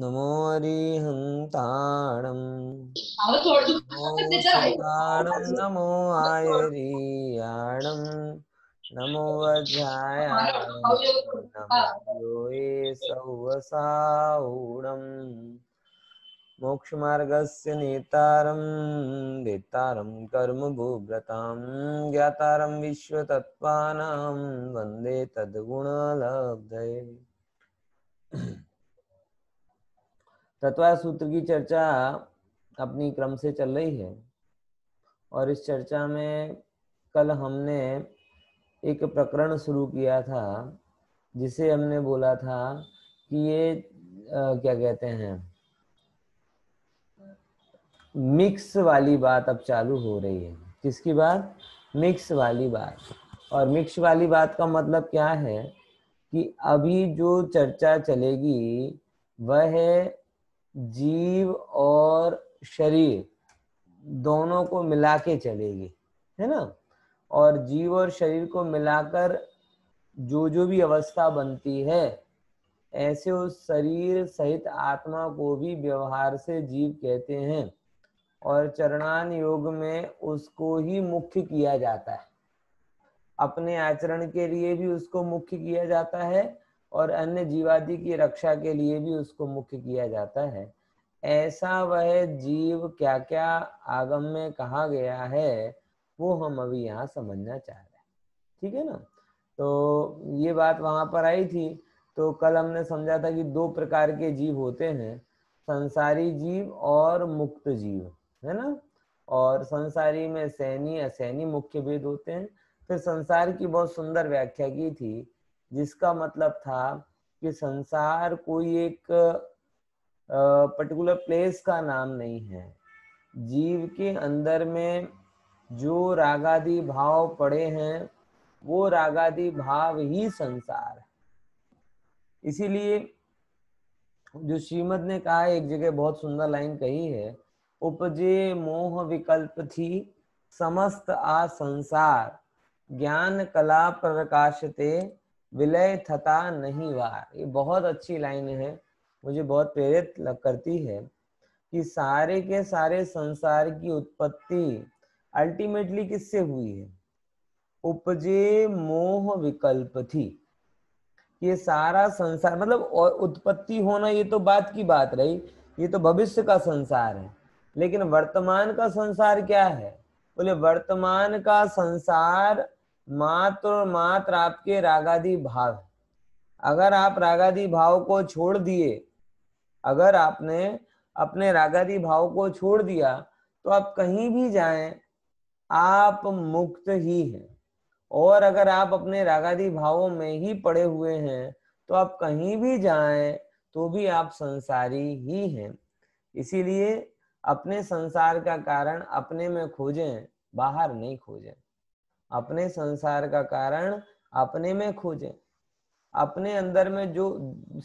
नमो हरिहंताणं हंताणं नमो आयरीयाणं नमो वज्राया नमो ये सौवसाऊणम् मोक्षमार्गस्य नेतारं देतारं कर्मभूव्रतां ज्ञातारं विश्वतत्त्वानां वन्दे तद्गुणलब्धये तत्वा सूत्र की चर्चा अपनी क्रम से चल रही है और इस चर्चा में कल हमने एक प्रकरण शुरू किया था जिसे हमने बोला था कि ये आ, क्या कहते हैं मिक्स वाली बात अब चालू हो रही है किसकी बात मिक्स वाली बात और मिक्स वाली बात का मतलब क्या है कि अभी जो चर्चा चलेगी वह है जीव और शरीर दोनों को मिला के चलेगी है ना और जीव और शरीर को मिलाकर जो जो भी अवस्था बनती है ऐसे उस शरीर सहित आत्मा को भी व्यवहार से जीव कहते हैं और चरणान योग में उसको ही मुख्य किया जाता है अपने आचरण के लिए भी उसको मुख्य किया जाता है और अन्य जीवादि की रक्षा के लिए भी उसको मुख्य किया जाता है ऐसा वह जीव क्या क्या आगम में कहा गया है वो हम अभी यहाँ समझना चाह रहे हैं ठीक है ना तो ये बात वहां पर आई थी तो कल हमने समझा था कि दो प्रकार के जीव होते हैं संसारी जीव और मुक्त जीव है ना और संसारी में सैनी असैनी मुख्य भेद होते हैं फिर संसार की बहुत सुंदर व्याख्या की थी जिसका मतलब था कि संसार कोई एक पर्टिकुलर प्लेस का नाम नहीं है जीव के अंदर में जो रागादि भाव पड़े हैं वो रागादि भाव ही संसार है इसीलिए जो श्रीमद ने कहा एक जगह बहुत सुंदर लाइन कही है उपजे मोह विकल्प थी समस्त आ संसार ज्ञान कला प्रकाशते विलय थता नहीं वार ये बहुत अच्छी लाइन है मुझे बहुत प्रेरित करती है कि सारे के सारे संसार की उत्पत्ति अल्टीमेटली किससे हुई है उपजे मोह विकल्प थी ये सारा संसार मतलब उत्पत्ति होना ये तो बात की बात रही ये तो भविष्य का संसार है लेकिन वर्तमान का संसार क्या है बोले वर्तमान का संसार मात्र और मात्र आपके रागादि भाव अगर आप रागादि भाव को छोड़ दिए अगर आपने अपने रागादि भाव को छोड़ दिया तो आप कहीं भी जाएं आप मुक्त ही हैं और अगर आप अपने रागादि भावों में ही पड़े हुए हैं तो आप कहीं भी जाएं तो भी आप संसारी ही हैं इसीलिए अपने संसार का कारण अपने में खोजें बाहर नहीं खोजें अपने संसार का कारण अपने में खोजे अपने अंदर में जो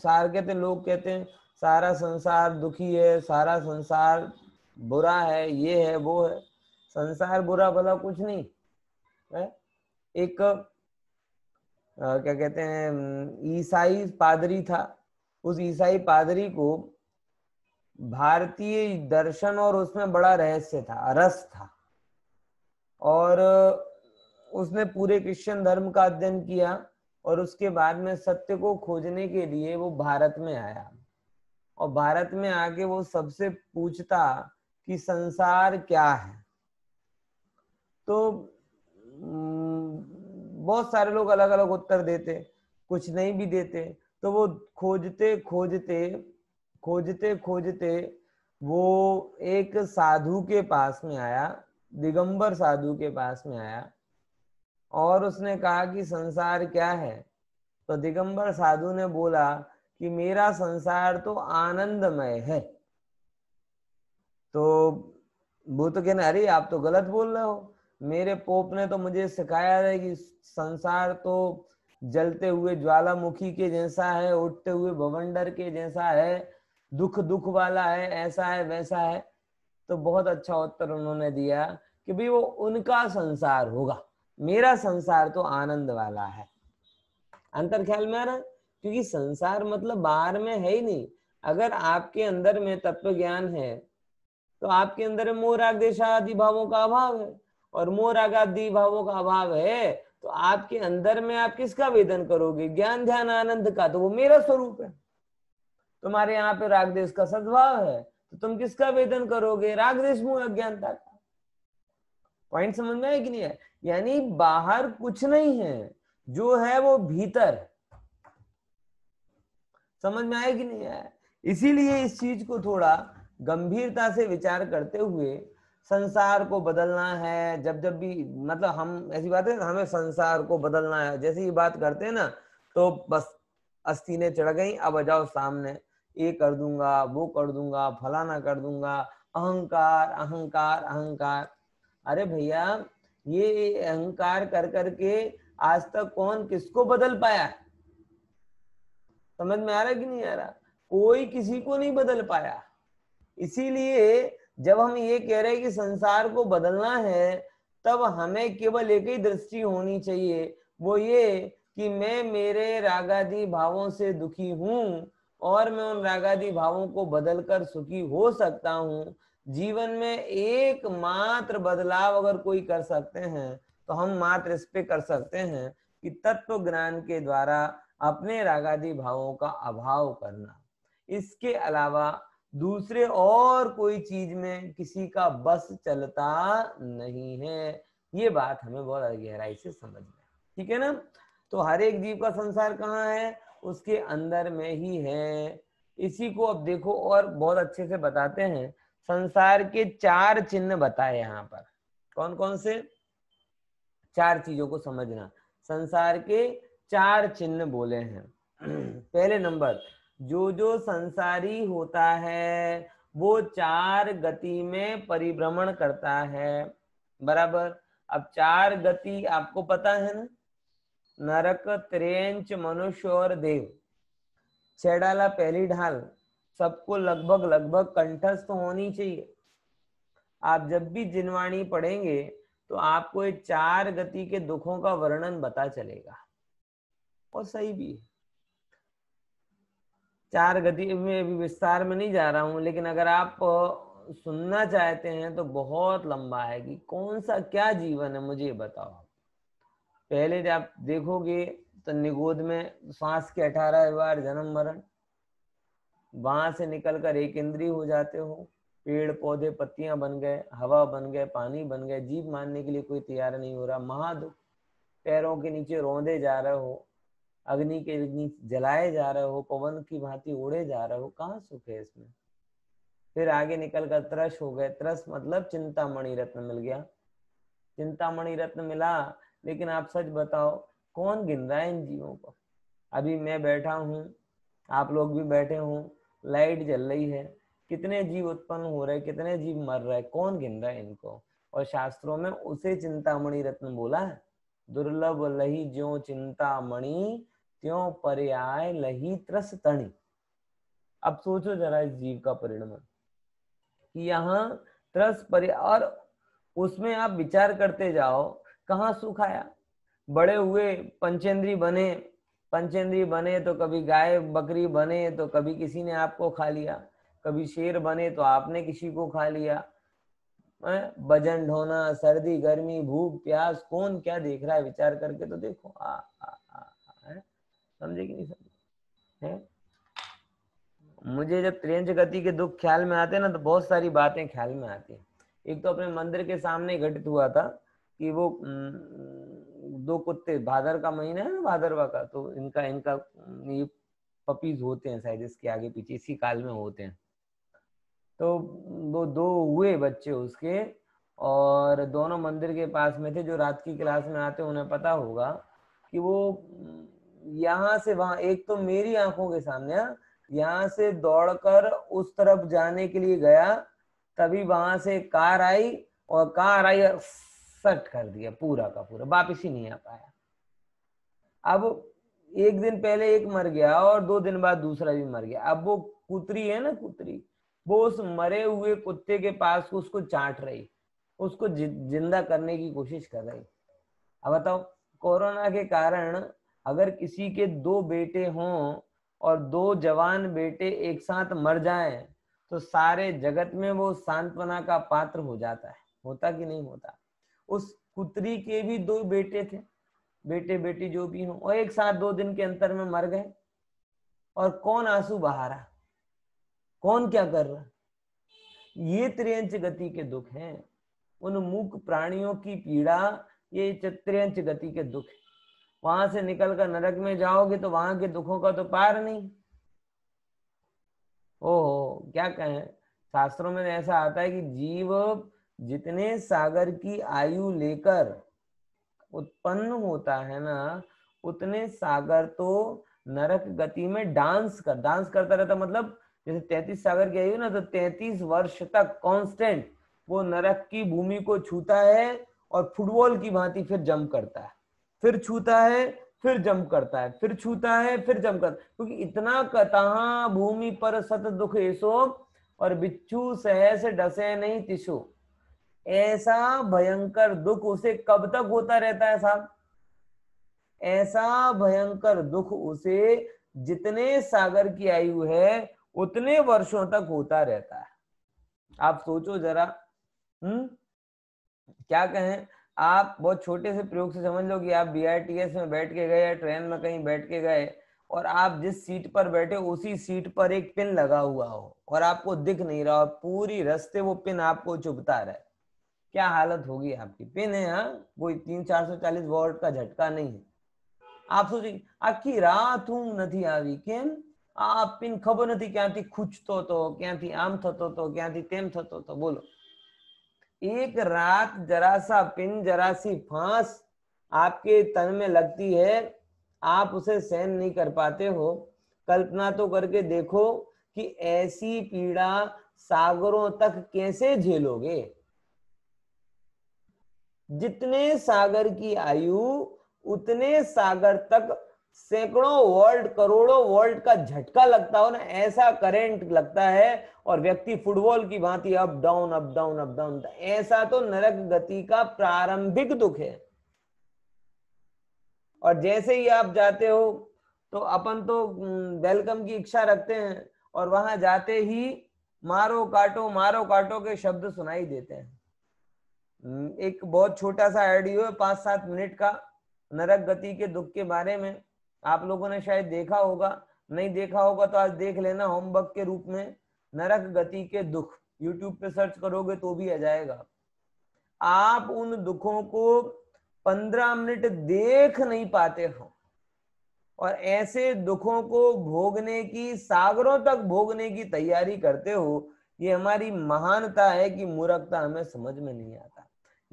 सार कहते तो लोग कहते हैं सारा संसार दुखी है सारा संसार बुरा है ये है वो है संसार बुरा भला कुछ नहीं है एक आ, क्या कहते हैं ईसाई पादरी था उस ईसाई पादरी को भारतीय दर्शन और उसमें बड़ा रहस्य था रस था और उसने पूरे क्रिश्चियन धर्म का अध्ययन किया और उसके बाद में सत्य को खोजने के लिए वो भारत में आया और भारत में आके वो सबसे पूछता कि संसार क्या है तो हम्म, बहुत सारे लोग अलग अलग उत्तर देते कुछ नहीं भी देते तो वो खोजते खोजते खोजते खोजते वो एक साधु के पास में आया दिगंबर साधु के पास में आया और उसने कहा कि संसार क्या है तो दिगंबर साधु ने बोला कि मेरा संसार तो आनंदमय है तो भूत तो कहना अरे आप तो गलत बोल रहे हो मेरे पोप ने तो मुझे सिखाया है कि संसार तो जलते हुए ज्वालामुखी के जैसा है उठते हुए भवंडर के जैसा है दुख दुख वाला है ऐसा है वैसा है तो बहुत अच्छा उत्तर उन्होंने दिया कि भाई वो उनका संसार होगा मेरा संसार तो आनंद वाला है अंतर ख्याल में आ रहा क्योंकि संसार मतलब बाहर में है ही नहीं अगर आपके अंदर में तत्व ज्ञान है तो आपके अंदर में मोह देशादि भावों का अभाव है और मोह आदि भावों का अभाव है तो आपके अंदर में आप किसका वेदन करोगे ज्ञान ध्यान आनंद का तो वो मेरा स्वरूप है तुम्हारे यहाँ पे रागदेश का सद्भाव है तो तुम किसका वेदन करोगे रागदेश देश मोह अज्ञानता का पॉइंट समझ में आया कि नहीं है यानी बाहर कुछ नहीं है जो है वो भीतर समझ में आया कि नहीं आया इसीलिए इस चीज को थोड़ा गंभीरता से विचार करते हुए संसार को बदलना है जब जब भी मतलब हम ऐसी बात है हमें संसार को बदलना है जैसे ये बात करते हैं ना तो बस अस्थि ने चढ़ गई अब आ जाओ सामने ये कर दूंगा वो कर दूंगा फलाना कर दूंगा अहंकार अहंकार अहंकार अरे भैया ये अहंकार कर करके आज तक कौन किसको बदल पाया समझ में आ रहा कि नहीं आ रहा कोई किसी को नहीं बदल पाया इसीलिए जब हम ये कह रहे हैं कि संसार को बदलना है तब हमें केवल एक ही दृष्टि होनी चाहिए वो ये कि मैं मेरे रागादी भावों से दुखी हूं और मैं उन रागादी भावों को बदलकर सुखी हो सकता हूं जीवन में एक मात्र बदलाव अगर कोई कर सकते हैं तो हम मात्र इस पे कर सकते हैं कि तत्व ज्ञान के द्वारा अपने रागादी भावों का अभाव करना इसके अलावा दूसरे और कोई चीज में किसी का बस चलता नहीं है ये बात हमें बहुत गहराई से समझना ठीक है ना तो हर एक जीव का संसार कहाँ है उसके अंदर में ही है इसी को अब देखो और बहुत अच्छे से बताते हैं संसार के चार चिन्ह बताए यहाँ पर कौन कौन से चार चीजों को समझना संसार के चार चिन्ह बोले हैं पहले नंबर जो जो संसारी होता है वो चार गति में परिभ्रमण करता है बराबर अब चार गति आपको पता है ना नरक त्रेंच मनुष्य और देव छेड़ाला पहली ढाल सबको लगभग लगभग कंठस्थ तो होनी चाहिए आप जब भी जिनवाणी पढ़ेंगे तो आपको ये चार गति के दुखों का वर्णन पता चलेगा और सही भी है चार गति में अभी विस्तार में नहीं जा रहा हूं लेकिन अगर आप सुनना चाहते हैं तो बहुत लंबा है कि कौन सा क्या जीवन है मुझे बताओ पहले जब आप देखोगे तो निगोद में सांस के अठारह बार जन्म मरण वहां से निकलकर एक इंद्री हो जाते हो पेड़ पौधे पत्तियां बन गए हवा बन गए पानी बन गए जीव मानने के लिए कोई तैयार नहीं हो रहा महादुख पैरों के नीचे रोंदे जा रहे हो अग्नि के नीचे जलाए जा रहे हो पवन की भांति उड़े जा रहे हो कहाँ सुख है इसमें फिर आगे निकल कर त्रस हो गए त्रस मतलब चिंता मणि रत्न मिल गया चिंता मणि रत्न मिला लेकिन आप सच बताओ कौन गिन रहा है इन जीवों को अभी मैं बैठा हूँ आप लोग भी बैठे हों लाइट जल रही है कितने जीव उत्पन्न हो रहे कितने जीव मर रहे कौन गिन रहा है इनको और शास्त्रों में उसे चिंतामणि रत्न बोला है दुर्लभ लही ज्यो चिंतामणि त्यों पर्याय लही त्रस तणी अब सोचो जरा इस जीव का परिणाम कि यहाँ त्रस पर्याय और उसमें आप विचार करते जाओ कहा सुख आया बड़े हुए पंचेंद्री बने पंचेंद्री बने तो कभी गाय बकरी बने तो कभी किसी ने आपको खा लिया कभी शेर बने तो आपने किसी को खा लिया वजन ढोना सर्दी गर्मी भूख प्यास कौन क्या देख रहा है विचार करके तो देखो आ, आ, आ, आ समझे कि नहीं समझे है मुझे जब त्रेंज गति के दुख ख्याल में आते हैं ना तो बहुत सारी बातें ख्याल में आती हैं एक तो अपने मंदिर के सामने घटित हुआ था कि वो दो कुत्ते भादर का महीना है ना भादरवा का तो इनका इनका ये पपीज होते हैं शायद इसके आगे पीछे इसी काल में होते हैं तो वो दो हुए बच्चे उसके और दोनों मंदिर के पास में थे जो रात की क्लास में आते उन्हें पता होगा कि वो यहाँ से वहां एक तो मेरी आंखों के सामने हाँ, यहाँ से दौड़कर उस तरफ जाने के लिए गया तभी वहां से कार आई और कार आई सट कर दिया पूरा का पूरा वापिस ही नहीं आ पाया अब एक दिन पहले एक मर गया और दो दिन बाद दूसरा भी मर गया अब वो कुतरी है ना कुतरी वो उस मरे हुए कुत्ते के पास उसको चाट रही उसको जिंदा करने की कोशिश कर रही अब बताओ कोरोना के कारण अगर किसी के दो बेटे हों और दो जवान बेटे एक साथ मर जाएं तो सारे जगत में वो सांत्वना का पात्र हो जाता है होता कि नहीं होता उस पुत्री के भी दो बेटे थे बेटे बेटी जो भी हो और एक साथ दो दिन के अंतर में मर गए और कौन आंसू बहा रहा कौन क्या कर रहा ये त्रियंश गति के दुख हैं उन मूक प्राणियों की पीड़ा ये त्रियंच गति के दुख है वहां से निकलकर नरक में जाओगे तो वहां के दुखों का तो पार नहीं ओहो क्या कहें शास्त्रों में ऐसा आता है कि जीव जितने सागर की आयु लेकर उत्पन्न होता है ना उतने सागर तो नरक गति में डांस कर डांस करता रहता मतलब जैसे तैतीस सागर की आयु ना तो तैतीस वर्ष तक कांस्टेंट वो नरक की भूमि को छूता है और फुटबॉल की भांति फिर जम करता है फिर छूता है फिर जम करता है फिर छूता है फिर जम करता क्योंकि इतना कतहा भूमि पर सत दुख ऐसो और बिच्छू सहस डसे नहीं तिशु ऐसा भयंकर दुख उसे कब तक होता रहता है साहब ऐसा भयंकर दुख उसे जितने सागर की आयु है उतने वर्षों तक होता रहता है आप सोचो जरा हम्म क्या कहें आप बहुत छोटे से प्रयोग से समझ लो कि आप बी में बैठ के गए ट्रेन में कहीं बैठ के गए और आप जिस सीट पर बैठे उसी सीट पर एक पिन लगा हुआ हो और आपको दिख नहीं रहा और पूरी रस्ते वो पिन आपको चुभता रहे क्या हालत होगी आपकी पिन है यहाँ कोई तीन चार सौ चालीस वोल्ट का झटका नहीं है आप के आप पिन खबर नहीं क्या थी खुच तो तो क्या थी आम હતો तो, तो, तो क्या थी तेम તેમ तो, तो, तो बोलो एक रात जरा सा पिन जरा सी फांस आपके तन में लगती है आप उसे सहन नहीं कर पाते हो कल्पना तो करके देखो कि ऐसी पीड़ा सागरों तक कैसे झेलोगे जितने सागर की आयु उतने सागर तक सैकड़ों वर्ल्ड करोड़ों वर्ल्ड का झटका लगता हो ना ऐसा करंट लगता है और व्यक्ति फुटबॉल की भांति up down up down up down ऐसा तो नरक गति का प्रारंभिक दुख है और जैसे ही आप जाते हो तो अपन तो वेलकम की इच्छा रखते हैं और वहां जाते ही मारो काटो मारो काटो के शब्द सुनाई देते हैं हम्म, एक बहुत छोटा सा ऑडियो है पांच सात मिनट का नरक गति के दुख के बारे में आप लोगों ने शायद देखा होगा नहीं देखा होगा तो आज देख लेना होमवर्क के रूप में नरक गति के दुख यूट्यूब पे सर्च करोगे तो भी आ जाएगा आप उन दुखों को पंद्रह मिनट देख नहीं पाते हो और ऐसे दुखों को भोगने की सागरों तक भोगने की तैयारी करते हो ये हमारी महानता है कि मूर्खता हमें समझ में नहीं आता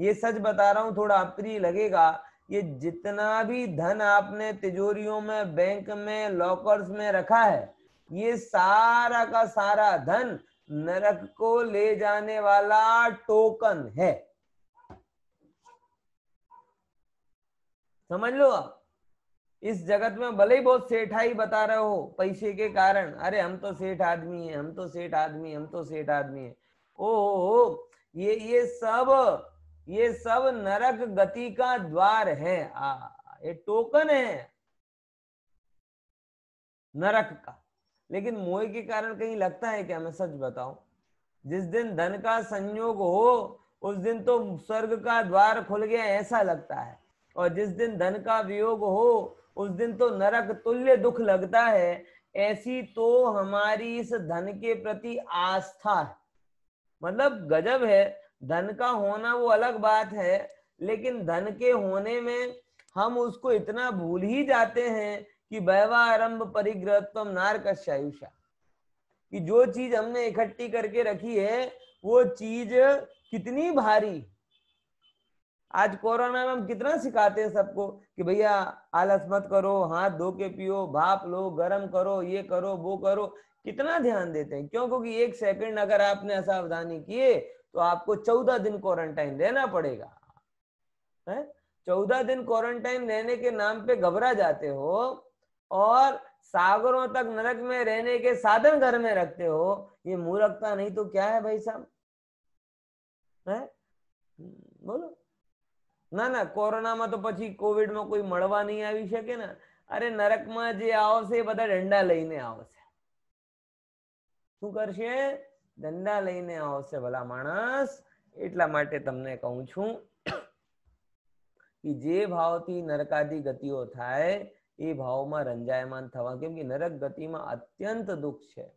ये सच बता रहा हूं थोड़ा अप्रिय लगेगा ये जितना भी धन आपने तिजोरियों में बैंक में लॉकर्स में रखा है ये सारा का सारा धन नरक को ले जाने वाला टोकन है समझ लो आप इस जगत में भले ही बहुत सेठाई बता रहे हो पैसे के कारण अरे हम तो सेठ आदमी है हम तो सेठ आदमी हम तो सेठ आदमी है ओ, ओ, ओ ये ये सब ये सब नरक गति का द्वार है आ ये टोकन है नरक का लेकिन मोह के कारण कहीं लगता है क्या मैं सच बताऊं जिस दिन धन का संयोग हो उस दिन तो स्वर्ग का द्वार खुल गया ऐसा लगता है और जिस दिन धन का वियोग हो उस दिन तो नरक तुल्य दुख लगता है ऐसी तो हमारी इस धन के प्रति आस्था है मतलब गजब है धन का होना वो अलग बात है लेकिन धन के होने में हम उसको इतना भूल ही जाते हैं कि वैवारंभ परिग्रहत्म नारकशायुषा कि जो चीज हमने इकट्ठी करके रखी है वो चीज कितनी भारी आज कोरोना में हम कितना सिखाते हैं सबको कि भैया आलस मत करो हाथ धो के पियो भाप लो गर्म करो ये करो वो करो कितना ध्यान देते हैं क्यों क्योंकि एक सेकंड अगर आपने असावधानी किए तो आपको चौदह दिन क्वारंटाइन देना पड़ेगा चौदह दिन क्वारंटाइन देने के नाम पे घबरा जाते हो और सागरों तक नरक में रहने के साधन घर में रखते हो ये मूर्खता नहीं तो क्या है भाई साहब है में तो ના कोविड में कोई मड़वा नहीं आ सके ना अरे नरक में जे आओ से बता डंडा लेने आओ से शू कर ધંધા लाइने आला मनस एट तमने कहू તમને दुख है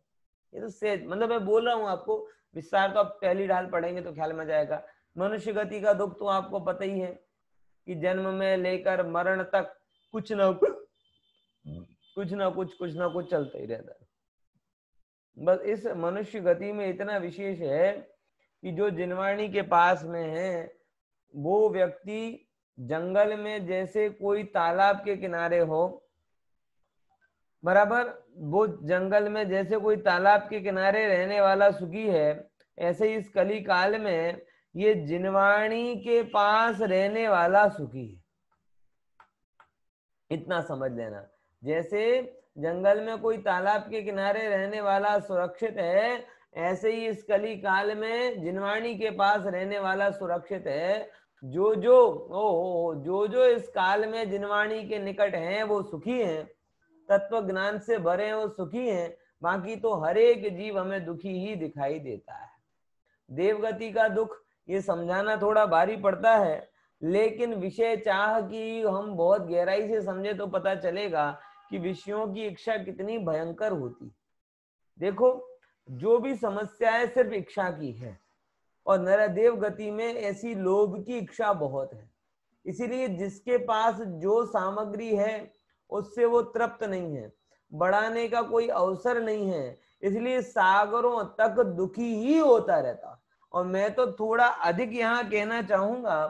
तो मतलब मैं बोल रहा हूं आपको विस्तार तो आप पहली ढाल पढ़ेंगे तो ख्याल में जाएगा मनुष्य गति का दुख तो आपको पता ही है कि जन्म में लेकर मरण तक कुछ ना कुछ कुछ ना कुछ कुछ ना कुछ चलता ही रहता है बस इस मनुष्य गति में इतना विशेष है कि जो जिनवाणी के पास में है वो व्यक्ति जंगल में जैसे कोई तालाब के किनारे हो बराबर वो जंगल में जैसे कोई तालाब के किनारे रहने वाला सुखी है ऐसे इस कली काल में ये जिनवाणी के पास रहने वाला सुखी है इतना समझ लेना जैसे जंगल में कोई तालाब के किनारे रहने वाला सुरक्षित है ऐसे ही इस कली काल में जिनवाणी के पास रहने वाला सुरक्षित है जो जो ओ हो जो जो इस काल में जिनवाणी के निकट है वो सुखी है तत्व ज्ञान से भरे हैं वो सुखी हैं बाकी तो हर एक जीव हमें दुखी ही दिखाई देता है देवगति का दुख ये समझाना थोड़ा भारी पड़ता है लेकिन विषय चाह की हम बहुत गहराई से समझे तो पता चलेगा कि विषयों की इच्छा कितनी भयंकर होती देखो जो भी समस्या है सिर्फ इच्छा की है और नरदेव गति में ऐसी लोभ की इच्छा बहुत है इसीलिए जिसके पास जो सामग्री है उससे वो तृप्त नहीं है बढ़ाने का कोई अवसर नहीं है इसलिए सागरों तक दुखी ही होता रहता और मैं तो थोड़ा अधिक यहाँ कहना चाहूंगा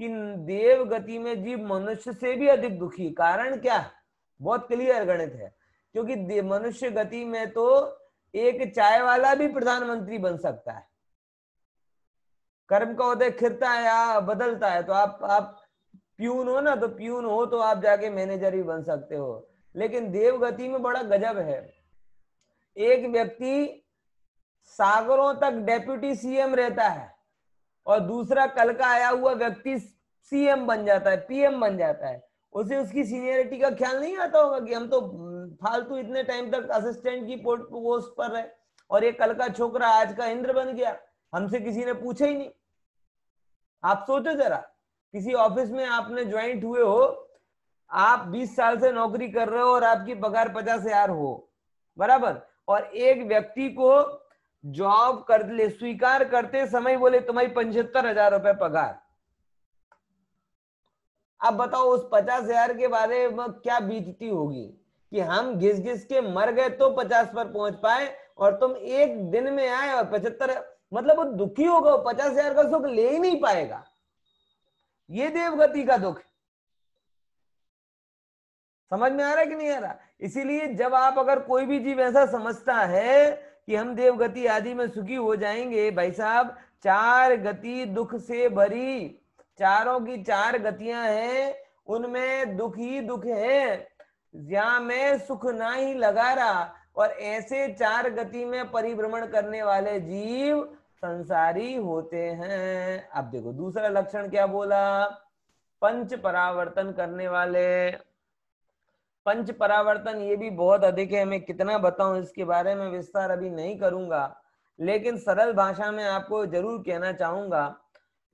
कि देव गति में जीव मनुष्य से भी अधिक दुखी कारण क्या है बहुत क्लियर गणित है क्योंकि मनुष्य गति में तो एक चाय वाला भी प्रधानमंत्री बन सकता है कर्म का उदय खिरता है या बदलता है तो आप आप प्यून हो ना तो प्यून हो तो आप जाके मैनेजर भी बन सकते हो लेकिन देव गति में बड़ा गजब है एक व्यक्ति सागरों तक डेप्यूटी सीएम रहता है और दूसरा कल का आया हुआ व्यक्ति सीएम बन जाता है पीएम बन जाता है उसे उसकी सीनियरिटी का ख्याल नहीं आता होगा कि हम तो हम्म, फालतू इतने टाइम तक असिस्टेंट की पोस्ट पर रहे और ये कल का छोकरा आज का इंद्र बन गया हमसे किसी ने पूछा ही नहीं आप सोचो जरा किसी ऑफिस में आपने ज्वाइंट हुए हो आप 20 साल से नौकरी कर रहे हो और आपकी पगार पचास हजार हो बराबर और एक व्यक्ति को जॉब कर ले स्वीकार करते समय बोले तुम्हारी पंचहत्तर हजार रुपए पगार अब बताओ उस पचास हजार के बारे में क्या बीतती होगी कि हम घिस घिस के मर गए तो पचास पर पहुंच पाए और तुम एक दिन में आए और पचहत्तर मतलब वो दुखी होगा वो पचास हजार का सुख ले ही नहीं पाएगा ये देवगति का दुख समझ में आ रहा है कि नहीं आ रहा इसीलिए जब आप अगर कोई भी जीव ऐसा समझता है कि हम देवगति आदि में सुखी हो जाएंगे भाई साहब चार गति दुख से भरी चारों की चार गतियां हैं उनमें दुख ही दुख है या में सुख ना ही लगा रहा और ऐसे चार गति में परिभ्रमण करने वाले जीव संसारी होते हैं अब देखो दूसरा लक्षण क्या बोला पंच परावर्तन करने वाले पंच परावर्तन ये भी बहुत अधिक है मैं कितना बताऊं इसके बारे में विस्तार अभी नहीं करूंगा लेकिन सरल भाषा में आपको जरूर कहना चाहूंगा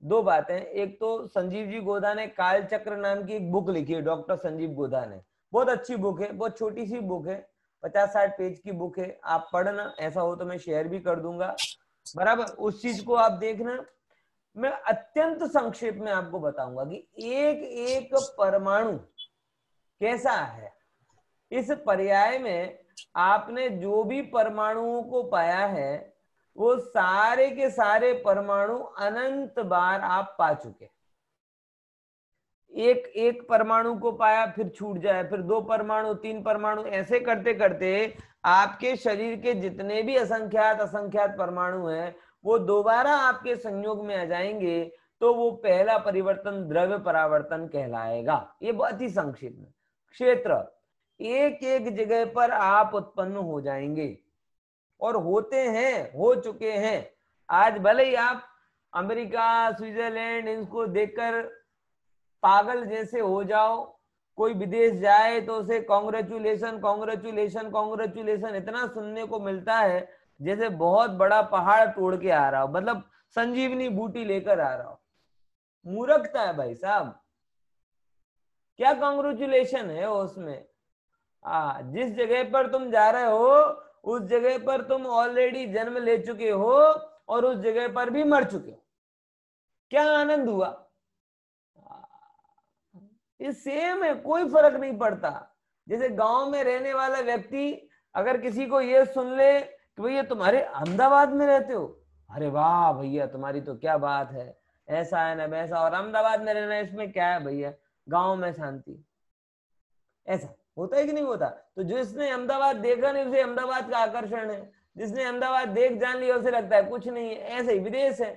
दो बातें एक तो संजीव जी गोदा ने काल चक्र नाम की एक बुक लिखी है डॉक्टर संजीव गोदा ने बहुत अच्छी बुक है बहुत छोटी सी बुक है पचास साठ पेज की बुक है आप पढ़ना ऐसा हो तो मैं शेयर भी कर दूंगा बराबर उस चीज को आप देखना मैं अत्यंत संक्षेप में आपको बताऊंगा कि एक एक परमाणु कैसा है इस पर्याय में आपने जो भी परमाणुओं को पाया है वो सारे के सारे परमाणु अनंत बार आप पा चुके एक एक परमाणु को पाया फिर छूट जाए फिर दो परमाणु तीन परमाणु ऐसे करते करते आपके शरीर के जितने भी असंख्यात असंख्यात परमाणु है वो दोबारा आपके संयोग में आ जाएंगे तो वो पहला परिवर्तन द्रव्य परावर्तन कहलाएगा ये बहुत ही संक्षिप्त क्षेत्र एक एक जगह पर आप उत्पन्न हो जाएंगे और होते हैं हो चुके हैं आज भले ही आप अमेरिका स्विट्जरलैंड इनको देखकर पागल जैसे हो जाओ कोई विदेश जाए तो उसे कॉन्ग्रेचुलेशन कॉन्ग्रेचुलेशन कॉन्ग्रेचुलेशन इतना सुनने को मिलता है जैसे बहुत बड़ा पहाड़ तोड़ के आ रहा हो मतलब संजीवनी बूटी लेकर आ रहा हो मूर्खता है भाई साहब क्या कॉन्ग्रेचुलेशन है उसमें आ, जिस जगह पर तुम जा रहे हो उस जगह पर तुम ऑलरेडी जन्म ले चुके हो और उस जगह पर भी मर चुके हो क्या आनंद हुआ ये सेम है कोई फर्क नहीं पड़ता जैसे गांव में रहने वाला व्यक्ति अगर किसी को ये सुन ले कि भैया तुम्हारे अहमदाबाद में रहते हो अरे वाह भैया तुम्हारी तो क्या बात है ऐसा है ना वैसा और अहमदाबाद में रहना इसमें क्या है भैया गांव में शांति ऐसा होता है कि नहीं होता तो जिसने अहमदाबाद देखा नहीं उसे अहमदाबाद का आकर्षण है जिसने अहमदाबाद देख जान लिया उसे लगता है कुछ नहीं है ऐसे ही विदेश है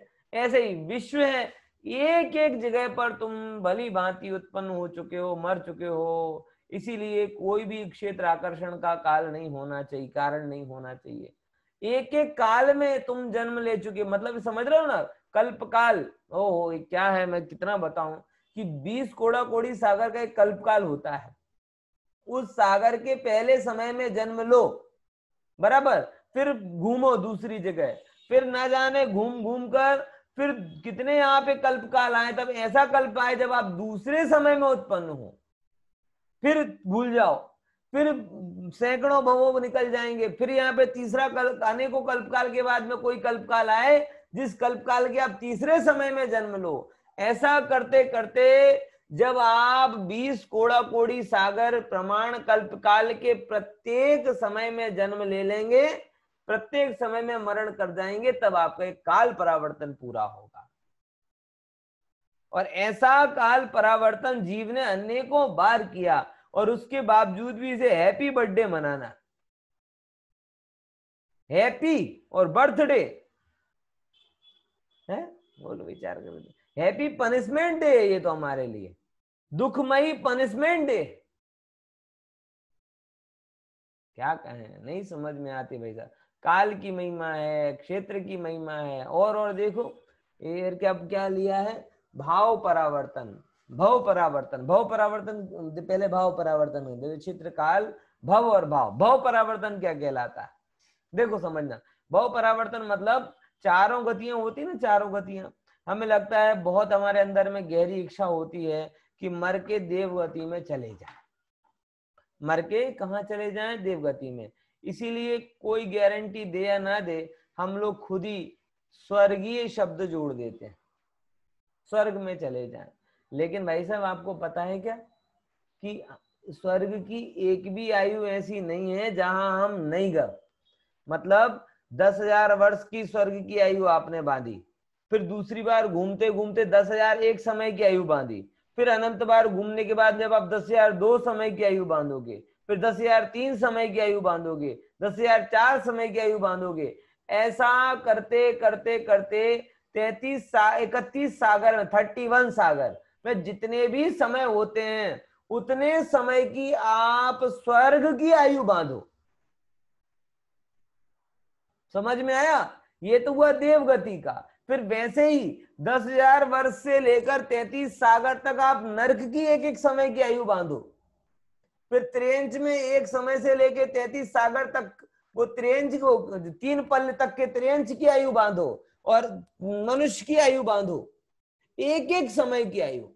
ऐसे ही विश्व है एक एक जगह पर तुम भली भांति उत्पन्न हो चुके हो मर चुके हो इसीलिए कोई भी क्षेत्र आकर्षण का काल नहीं होना चाहिए कारण नहीं होना चाहिए एक एक काल में तुम जन्म ले चुके मतलब समझ रहे हो ना कल्प काल ओहो क्या है मैं कितना बताऊं कि बीस कोड़ा कोड़ी सागर का एक कल्प काल होता है उस सागर के पहले समय में जन्म लो बराबर फिर घूमो दूसरी जगह फिर ना जाने घूम घूम कर फिर कितने यहाँ पे कल्प काल आए तब ऐसा कल्प आए जब आप दूसरे समय में उत्पन्न हो फिर भूल जाओ फिर सैकड़ों भवो निकल जाएंगे फिर यहाँ पे तीसरा आने को कल्प काल के बाद में कोई कल्प काल आए जिस कल्प काल के आप तीसरे समय में जन्म लो ऐसा करते करते जब आप 20 कोड़ा कोड़ी सागर प्रमाण कल्प काल के प्रत्येक समय में जन्म ले लेंगे प्रत्येक समय में मरण कर जाएंगे तब आपका एक काल परावर्तन पूरा होगा और ऐसा काल परावर्तन जीव ने अनेकों बार किया और उसके बावजूद भी इसे हैप्पी बर्थडे मनाना हैप्पी और बर्थडे है बोलो विचार करो हैप्पी पनिशमेंट डे है ये तो हमारे लिए दुखमयी पनिशमेंट दे क्या कहें नहीं समझ में आती भाई साहब काल की महिमा है क्षेत्र की महिमा है और और देखो ये क्या अब क्या लिया है भाव परावर्तन भव परावर्तन भव परावर्तन पहले भाव परावर्तन क्षेत्र काल भव और भाव भव परावर्तन क्या कहलाता है देखो समझना भव परावर्तन मतलब चारों गतियां होती ना चारों गतियां हमें लगता है बहुत हमारे अंदर में गहरी इच्छा होती है कि मर के देवगति में चले जाए मर के कहा चले जाए देवगति में इसीलिए कोई गारंटी दे या ना दे हम लोग खुद ही स्वर्गीय शब्द जोड़ देते हैं स्वर्ग में चले जाए लेकिन भाई साहब आपको पता है क्या कि स्वर्ग की एक भी आयु ऐसी नहीं है जहां हम नहीं गए मतलब दस हजार वर्ष की स्वर्ग की आयु आपने बांधी फिर दूसरी बार घूमते घूमते दस हजार एक समय की आयु बांधी फिर अनंत बार घूमने के बाद जब आप दस हजार दो समय की आयु बांधोगे फिर दस हजार तीन समय की आयु बांधोगे दस हजार चार समय की आयु बांधोगे ऐसा करते करते करते तैतीस सा इकतीस सागर में थर्टी वन सागर में जितने भी समय होते हैं उतने समय की आप स्वर्ग की आयु बांधो समझ में आया ये तो हुआ देवगति का फिर वैसे ही दस हजार वर्ष से लेकर तैतीस सागर तक आप नरक की एक एक समय की आयु बांधो फिर त्रेंच में एक समय से लेकर तैतीस सागर तक वो त्रेंच को तीन पल तक के त्रेंच की आयु बांधो और मनुष्य की आयु बांधो एक एक समय की आयु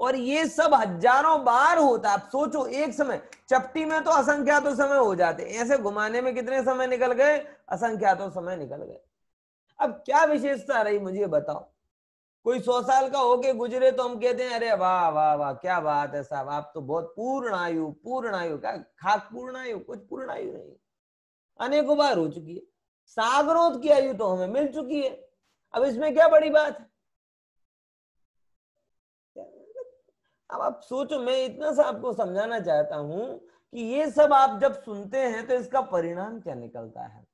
और ये सब हजारों बार होता है आप सोचो एक समय चपटी में तो तो समय हो जाते ऐसे घुमाने में कितने समय निकल गए असंख्या तो समय निकल गए अब क्या विशेषता रही मुझे बताओ कोई सौ साल का होके गुजरे तो हम कहते हैं अरे वाह वाह वाह क्या बात है साहब आप तो बहुत पूर्ण आयु पूर्ण आयु क्या खाक पूर्ण आयु कुछ पूर्ण आयु नहीं अनेकों बार हो चुकी है सागरोध की आयु तो हमें मिल चुकी है अब इसमें क्या बड़ी बात है अब आप सोचो मैं इतना सा आपको समझाना चाहता हूं कि ये सब आप जब सुनते हैं तो इसका परिणाम क्या निकलता है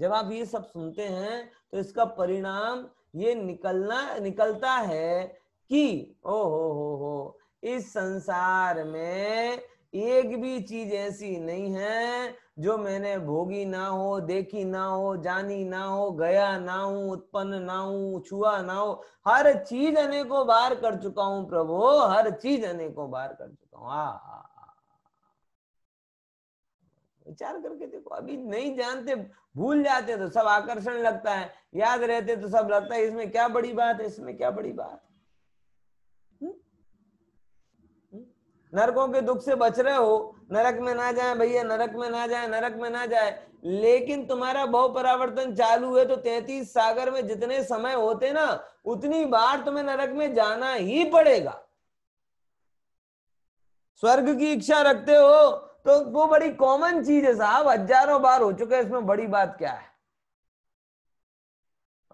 जब आप ये सब सुनते हैं तो इसका परिणाम ये निकलना निकलता है कि ओ हो हो हो इस संसार में एक भी चीज ऐसी नहीं है जो मैंने भोगी ना हो देखी ना हो जानी ना हो गया ना हो उत्पन्न ना हो छुआ ना हो हर चीज अनेकों बार कर चुका हूं प्रभु हर चीज अनेकों बार कर चुका हूं विचार करके देखो अभी नहीं जानते भूल जाते तो सब आकर्षण लगता है याद रहते तो सब लगता है इसमें क्या बड़ी बात है इसमें क्या बड़ी बात है नरकों के दुख से बच रहे हो नरक में ना जाए भैया नरक में ना जाए नरक में ना जाए लेकिन तुम्हारा बहु परावर्तन चालू है तो तैतीस सागर में जितने समय होते ना उतनी बार तुम्हें नरक में जाना ही पड़ेगा स्वर्ग की इच्छा रखते हो तो वो बड़ी कॉमन चीज है साहब हजारों बार हो चुके हैं इसमें बड़ी बात क्या है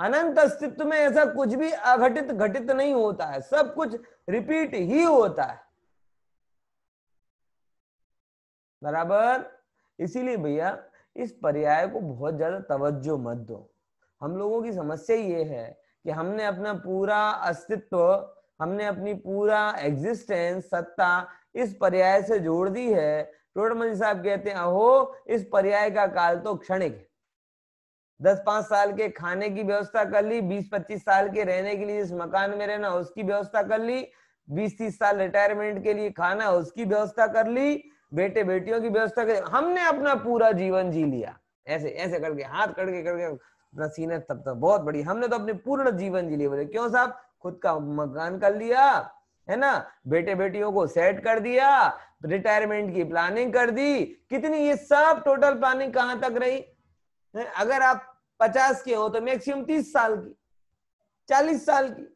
अनंत अस्तित्व में ऐसा कुछ भी अघटित घटित नहीं होता है सब कुछ रिपीट ही होता है बराबर इसीलिए भैया इस पर्याय को बहुत ज्यादा तवज्जो मत दो हम लोगों की समस्या ये है कि हमने अपना पूरा अस्तित्व हमने अपनी पूरा एग्जिस्टेंस सत्ता इस पर्याय से जोड़ दी है टोटमल साहब कहते हैं अहो इस पर्याय का काल तो क्षणिक है दस पांच साल के खाने की व्यवस्था कर ली बीस पच्चीस साल के रहने के लिए जिस मकान में रहना उसकी व्यवस्था कर ली बीस तीस साल रिटायरमेंट के लिए खाना उसकी व्यवस्था कर ली बेटे बेटियों की व्यवस्था कर हमने अपना पूरा जीवन जी लिया ऐसे ऐसे करके हाथ करके करके अपना सीने तब तक तो बहुत बड़ी हमने तो अपने पूर्ण जीवन जी लिया बोले क्यों साहब खुद का मकान कर लिया है ना बेटे बेटियों को सेट कर दिया रिटायरमेंट की प्लानिंग कर दी कितनी ये सब टोटल प्लानिंग कहां तक रही है? अगर आप पचास के हो तो मैक्सिमम तीस साल की चालीस साल की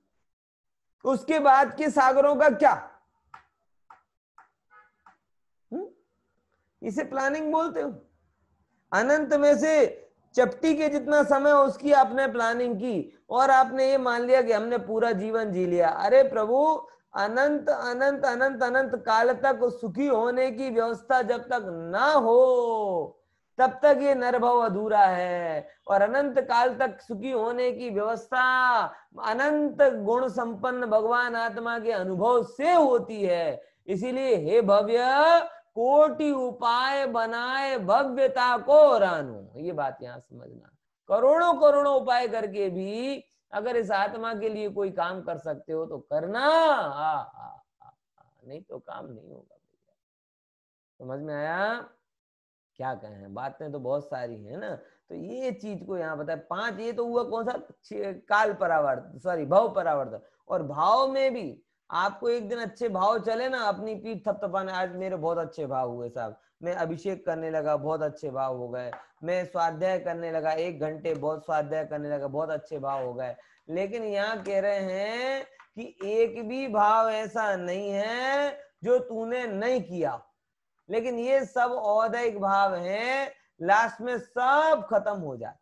उसके बाद के सागरों का क्या इसे प्लानिंग बोलते हो अनंत में से चपटी के जितना समय उसकी आपने प्लानिंग की और आपने ये मान लिया कि हमने पूरा जीवन जी लिया अरे प्रभु अनंत अनंत अनंत अनंत काल तक सुखी होने की व्यवस्था जब तक ना हो तब तक ये नरभव अधूरा है और अनंत काल तक सुखी होने की व्यवस्था अनंत गुण संपन्न भगवान आत्मा के अनुभव से होती है इसीलिए हे भव्य कोटि उपाय बनाए भव्यता को रानो ये बात यहां समझना करोड़ों करोड़ों उपाय करके भी अगर इस आत्मा के लिए कोई काम कर सकते हो तो करना आ, आ, आ, आ, नहीं तो काम नहीं होगा भैया समझ में आया क्या कहें बातें तो बहुत सारी है ना तो ये चीज को यहाँ बताए पांच ये तो हुआ कौन सा काल परावर्तन सॉरी भाव परावर्तन और भाव में भी आपको एक दिन अच्छे भाव चले ना अपनी पीठ थपथपाने आज मेरे बहुत अच्छे भाव हुए साहब मैं अभिषेक करने लगा बहुत अच्छे भाव हो गए मैं स्वाध्याय करने लगा एक घंटे बहुत स्वाध्याय करने लगा बहुत अच्छे भाव हो गए लेकिन यहाँ कह रहे हैं कि एक भी भाव ऐसा नहीं है जो तूने नहीं किया लेकिन ये सब औदयिक भाव हैं लास्ट में सब खत्म हो जाते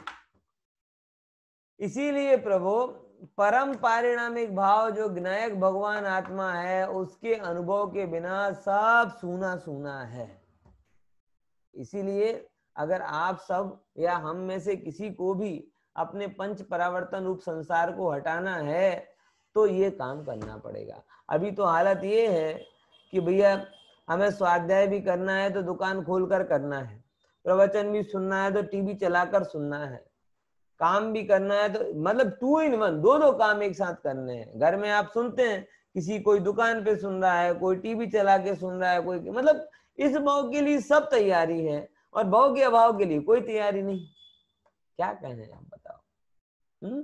हैं इसीलिए प्रभु परम पारिणामिक भाव जो ज्ञायक भगवान आत्मा है उसके अनुभव के बिना सब सूना सूना है इसीलिए अगर आप सब या हम में से किसी को भी अपने पंच परावर्तन रूप संसार को हटाना है तो ये काम करना पड़ेगा अभी तो हालत ये है कि भैया हमें स्वाध्याय भी करना है तो दुकान खोलकर करना है प्रवचन भी सुनना है तो टीवी चलाकर सुनना है काम भी करना है तो मतलब टू इन वन दो दो काम एक साथ करने हैं घर में आप सुनते हैं किसी कोई दुकान पे सुन रहा है कोई टीवी चला के सुन रहा है कोई मतलब इस भाव के लिए सब तैयारी है और भाव के अभाव के लिए कोई तैयारी नहीं क्या कहने आप बताओ हम्म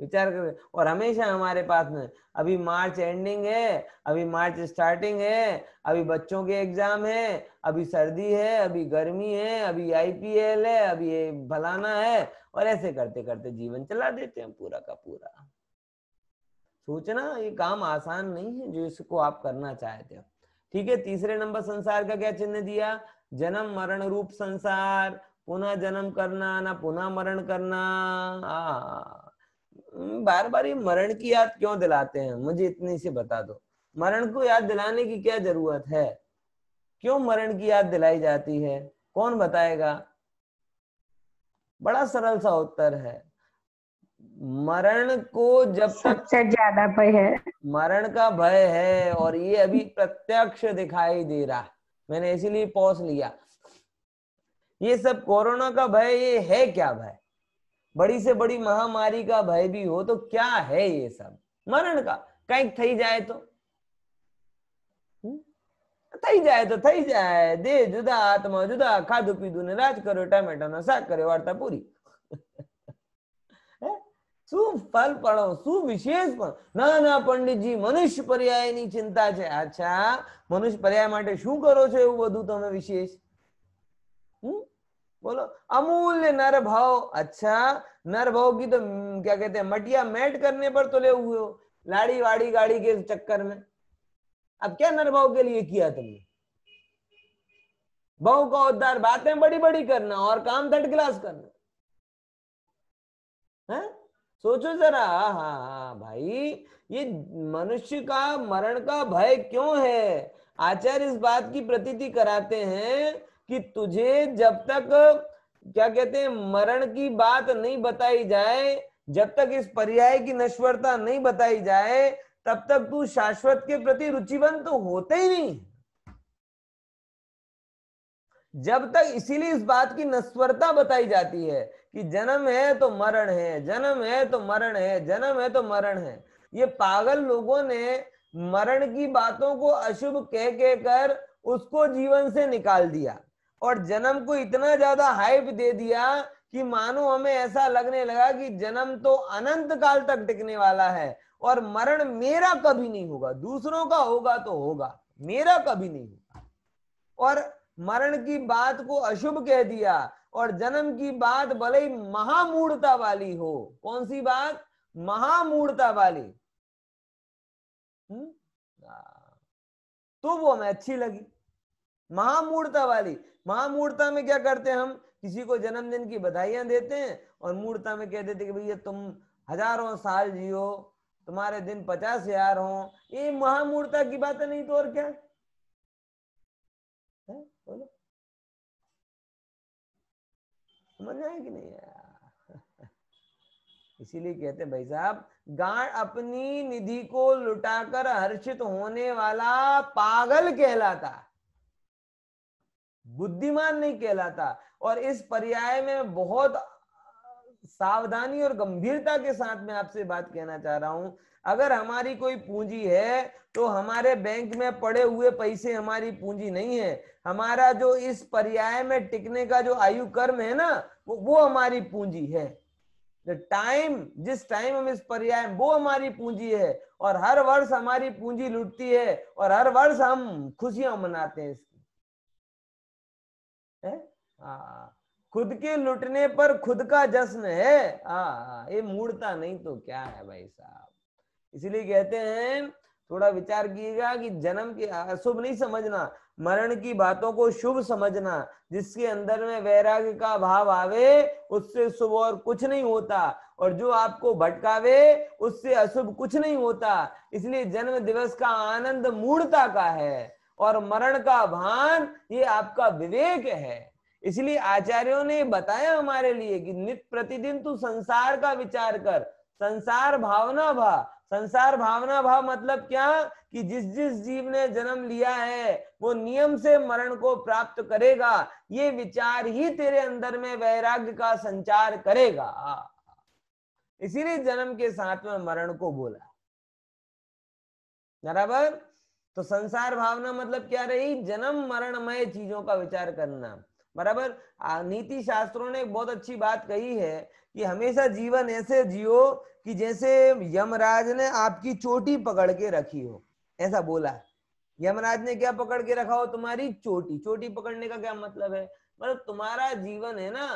विचार कर और हमेशा हमारे पास में अभी मार्च एंडिंग है अभी मार्च स्टार्टिंग है अभी बच्चों के एग्जाम है अभी सर्दी है अभी गर्मी है अभी आईपीएल है अभी ये भलाना है और ऐसे करते करते जीवन चला देते हैं पूरा का पूरा सोचना ये काम आसान नहीं है जो इसको आप करना चाहते हो ठीक है तीसरे नंबर संसार का क्या चिन्ह दिया जन्म मरण रूप संसार पुनः जन्म करना ना पुनः मरण करना आ, हम्म, बार बार ये मरण की याद क्यों दिलाते हैं मुझे इतनी सी बता दो मरण को याद दिलाने की क्या जरूरत है क्यों मरण की याद दिलाई जाती है कौन बताएगा बड़ा सरल सा उत्तर है मरण को जब सबसे ज्यादा भय है मरण का भय है और ये अभी प्रत्यक्ष दिखाई दे रहा मैंने इसीलिए पॉज लिया ये सब कोरोना का भय ये है क्या भय बड़ी से बड़ी મહામારી કા भय ભી હો તો क्या હે ये सब મરણ કા કઈક થઈ જાય તો થઈ જાય તો થઈ જાય દે જુદા આત્મા જુદા ખાધું પીધું ને રાજ કર્યો ટામેટા નો શાક કર્યો વાર્તા પૂરી શું ફલ પડો શું વિશેષ પણ ના ના પંડિતજી મનુષ્ય પર્યાય ની ચિંતા છે અચ્છા મનુષ્ય પર્યાય માટે શું કરો છો એવું બધું તમે વિશેષ હમ बोलो अमूल्य नर भाव अच्छा नर भाव की तो हम्म, क्या कहते हैं मटिया मेट करने पर तुले तो हुए हो लाड़ी वाड़ी गाड़ी के चक्कर में अब क्या नर भाव के लिए किया तुमने बहु का उद्धार बातें बड़ी बड़ी करना और काम थर्ड क्लास करना है सोचो जरा हा हा हाँ, भाई ये मनुष्य का मरण का भय क्यों है आचार्य इस बात की प्रतीति कराते हैं कि तुझे जब तक क्या कहते हैं मरण की बात नहीं बताई जाए जब तक इस पर्याय की नश्वरता नहीं बताई जाए तब तक तू शाश्वत के प्रति रुचिबंत तो होते ही नहीं जब तक इसीलिए इस बात की नश्वरता बताई जाती है कि जन्म है तो मरण है जन्म है तो मरण है जन्म है तो मरण है ये पागल लोगों ने मरण की बातों को अशुभ कह कह कर उसको जीवन से निकाल दिया और जन्म को इतना ज्यादा हाइप दे दिया कि मानो हमें ऐसा लगने लगा कि जन्म तो अनंत काल तक टिकने वाला है और मरण मेरा कभी नहीं होगा दूसरों का होगा तो होगा मेरा कभी नहीं होगा और मरण की बात को अशुभ कह दिया और जन्म की बात भले ही महामूढ़ता वाली हो कौन सी बात महामूढ़ता वाली हुँ? हम्म? तो वो हमें अच्छी लगी महामूर्ता वाली महामूर्ता में क्या करते हैं हम किसी को जन्मदिन की बधाइयां देते हैं और मूर्ता में कह देते कि भैया तुम हजारों साल जियो तुम्हारे दिन पचास हजार हो ये महामूर्ता की बात है नहीं तो और क्या है बोलो समझ आए कि नहीं आया इसीलिए कहते हैं भाई साहब गांड अपनी निधि को लुटाकर हर्षित होने वाला पागल कहलाता है बुद्धिमान नहीं कहलाता और इस पर्याय में बहुत सावधानी और गंभीरता के साथ में आपसे बात कहना चाह रहा हूं अगर हमारी कोई पूंजी है तो हमारे बैंक में पड़े हुए पैसे हमारी पूंजी नहीं है हमारा जो इस पर्याय में टिकने का जो आयु कर्म है ना वो वो हमारी पूंजी है टाइम जिस टाइम हम इस पर्याय वो हमारी पूंजी है और हर वर्ष हमारी पूंजी लुटती है और हर वर्ष हम खुशियां मनाते हैं है आ, हाँ। खुद के लुटने पर खुद का जश्न है आ, हाँ, ये मूर्ता नहीं तो क्या है भाई साहब इसीलिए कहते हैं थोड़ा विचार कीजिएगा कि जन्म के अशुभ नहीं समझना मरण की बातों को शुभ समझना जिसके अंदर में वैराग्य का भाव आवे उससे शुभ और कुछ नहीं होता और जो आपको भटकावे उससे अशुभ कुछ नहीं होता इसलिए जन्म दिवस का आनंद मूर्ता का है और मरण का भान ये आपका विवेक है इसलिए आचार्यों ने बताया हमारे लिए कि नित प्रतिदिन तू संसार का विचार कर संसार भावना भा संसार भावना भाव मतलब क्या कि जिस जिस जीव ने जन्म लिया है वो नियम से मरण को प्राप्त करेगा ये विचार ही तेरे अंदर में वैराग्य का संचार करेगा इसीलिए जन्म के साथ में मरण को बोला बराबर तो संसार भावना मतलब क्या रही जन्म मरणमय चीजों का विचार करना बराबर नीति शास्त्रों ने बहुत अच्छी बात कही है कि हमेशा जीवन ऐसे जियो कि जैसे यमराज ने आपकी चोटी पकड़ के रखी हो ऐसा बोला यमराज ने क्या पकड़ के रखा हो तुम्हारी चोटी चोटी पकड़ने का क्या मतलब है मतलब तुम्हारा जीवन है ना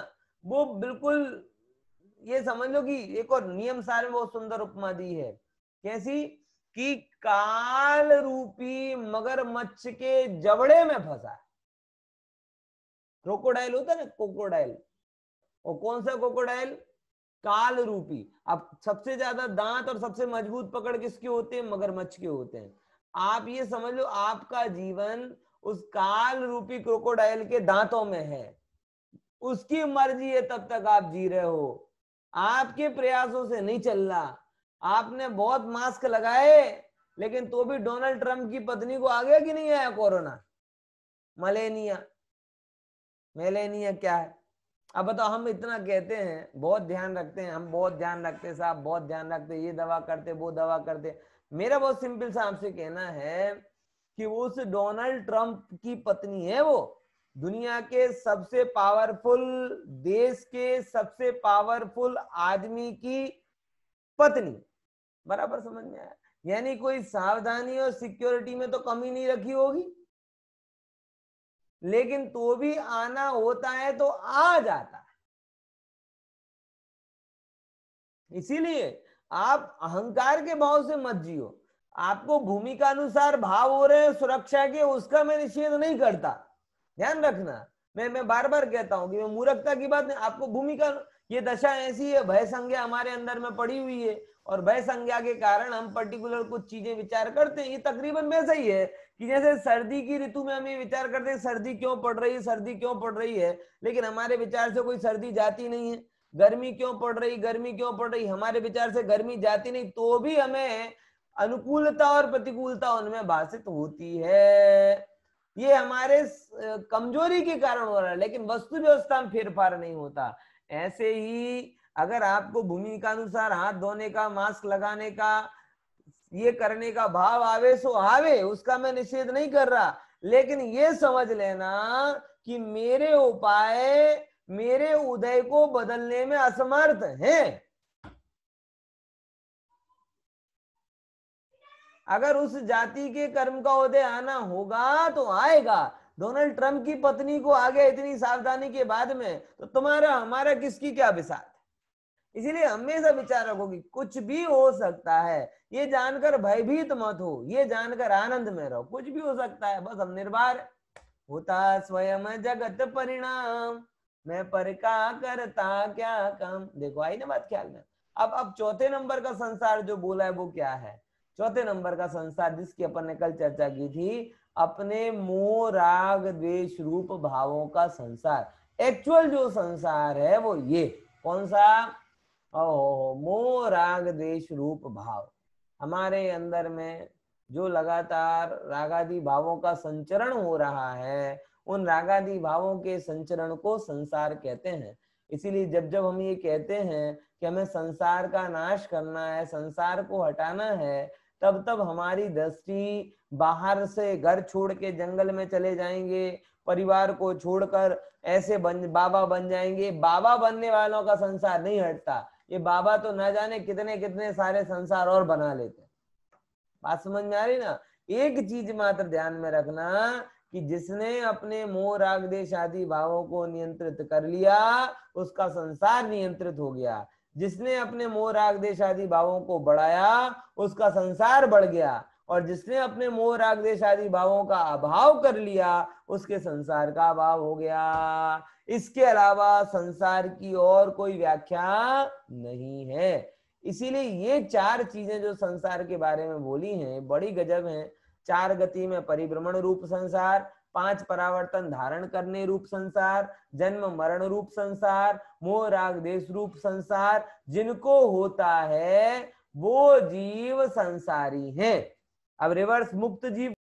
वो बिल्कुल ये समझ लो कि एक और नियम सार में बहुत सुंदर उपमा दी है कैसी कि काल रूपी मगरमच्छ के जबड़े में फंसा क्रोकोडाइल होता है ना कोकोडाइल और कौन सा कोकोडाइल काल रूपी अब सबसे ज्यादा दांत और सबसे मजबूत पकड़ किसके होते हैं मगरमच्छ के होते हैं आप ये समझ लो आपका जीवन उस काल रूपी क्रोकोडाइल के दांतों में है उसकी मर्जी है तब तक आप जी रहे हो आपके प्रयासों से नहीं चल रहा आपने बहुत मास्क लगाए लेकिन तो भी डोनाल्ड ट्रंप की पत्नी को आ गया कि नहीं आया कोरोना मलेनिया मेलेनिया क्या है अब बताओ हम इतना कहते हैं बहुत ध्यान रखते हैं हम बहुत ध्यान रखते हैं साहब बहुत ध्यान रखते ये दवा करते वो दवा करते मेरा बहुत सिंपल सा आपसे कहना है कि वो उस डोनाल्ड ट्रंप की पत्नी है वो दुनिया के सबसे पावरफुल देश के सबसे पावरफुल आदमी की पत्नी बराबर समझ में आया यानी कोई सावधानी और सिक्योरिटी में तो कमी नहीं रखी होगी लेकिन तो भी आना होता है तो आ जाता है इसीलिए आप अहंकार के भाव से मत जियो आपको भूमि का अनुसार भाव हो रहे हैं सुरक्षा के उसका मैं निषेध नहीं करता ध्यान रखना मैं मैं बार बार कहता हूं कि मैं मूर्खता की बात नहीं आपको भूमि का ये दशा ऐसी है भय संज्ञा हमारे अंदर में पड़ी हुई है और भय संज्ञा के कारण हम पर्टिकुलर कुछ चीजें विचार करते हैं ये तकरीबन वैसा ही है कि जैसे सर्दी की ऋतु में हम ये विचार करते हैं सर्दी क्यों पड़ रही है सर्दी क्यों पड़ रही है लेकिन हमारे विचार से कोई सर्दी जाती नहीं है गर्मी क्यों पड़ रही गर्मी क्यों पड़ रही हमारे विचार से गर्मी जाती नहीं तो भी हमें अनुकूलता और प्रतिकूलता उनमें भाषित होती है ये हमारे कमजोरी के कारण हो रहा है लेकिन वस्तु व्यवस्था में फेरफार नहीं होता ऐसे ही अगर आपको भूमि अनुसार हाथ धोने का मास्क लगाने का ये करने का भाव आवे सो आवे उसका मैं निषेध नहीं कर रहा लेकिन ये समझ लेना कि मेरे उपाय मेरे उदय को बदलने में असमर्थ हैं अगर उस जाति के कर्म का उदय आना होगा तो आएगा डोनाल्ड ट्रंप की पत्नी को आगे इतनी सावधानी के बाद में तो तुम्हारा हमारा किसकी क्या विशाल इसीलिए हमेशा विचार रखो कि कुछ भी हो सकता है ये जानकर भयभीत मत हो ये जानकर आनंद में रहो कुछ भी हो सकता है बस हम निर्भर होता स्वयं जगत परिणाम मैं पर का करता क्या काम देखो आई ना बात ख्याल में अब अब चौथे नंबर का संसार जो बोला है वो क्या है चौथे नंबर का संसार जिसकी अपन ने कल चर्चा की थी अपने मोह राग द्वेष रूप भावों का संसार एक्चुअल जो संसार है वो ये कौन सा अहो मोह राग देश रूप भाव हमारे अंदर में जो लगातार रागादि भावों का संचरण हो रहा है उन रागादि भावों के संचरण को संसार कहते हैं इसीलिए जब जब हम ये कहते हैं कि हमें संसार का नाश करना है संसार को हटाना है तब तब हमारी दृष्टि बाहर से घर छोड़ के जंगल में चले जाएंगे परिवार को छोड़कर ऐसे बन बाबा बन जाएंगे बाबा बनने वालों का संसार नहीं हटता ये बाबा तो ना जाने कितने कितने सारे संसार और बना लेते हैं बात समझ में आ रही ना एक चीज मात्र ध्यान में रखना कि जिसने अपने मोह राग देश आदि भावों को नियंत्रित कर लिया उसका संसार नियंत्रित हो गया जिसने अपने मोह राग देश आदि भावों को बढ़ाया उसका संसार बढ़ गया और जिसने अपने मोह राग देश आदि भावों का अभाव कर लिया उसके संसार का अभाव हो गया इसके अलावा संसार की और कोई व्याख्या नहीं है इसीलिए ये चार चीजें जो संसार के बारे में बोली हैं बड़ी गजब हैं चार गति में परिभ्रमण रूप संसार पांच परावर्तन धारण करने रूप संसार जन्म मरण रूप संसार मोह राग देश रूप संसार जिनको होता है वो जीव संसारी हैं अब रिवर्स मुक्त जीव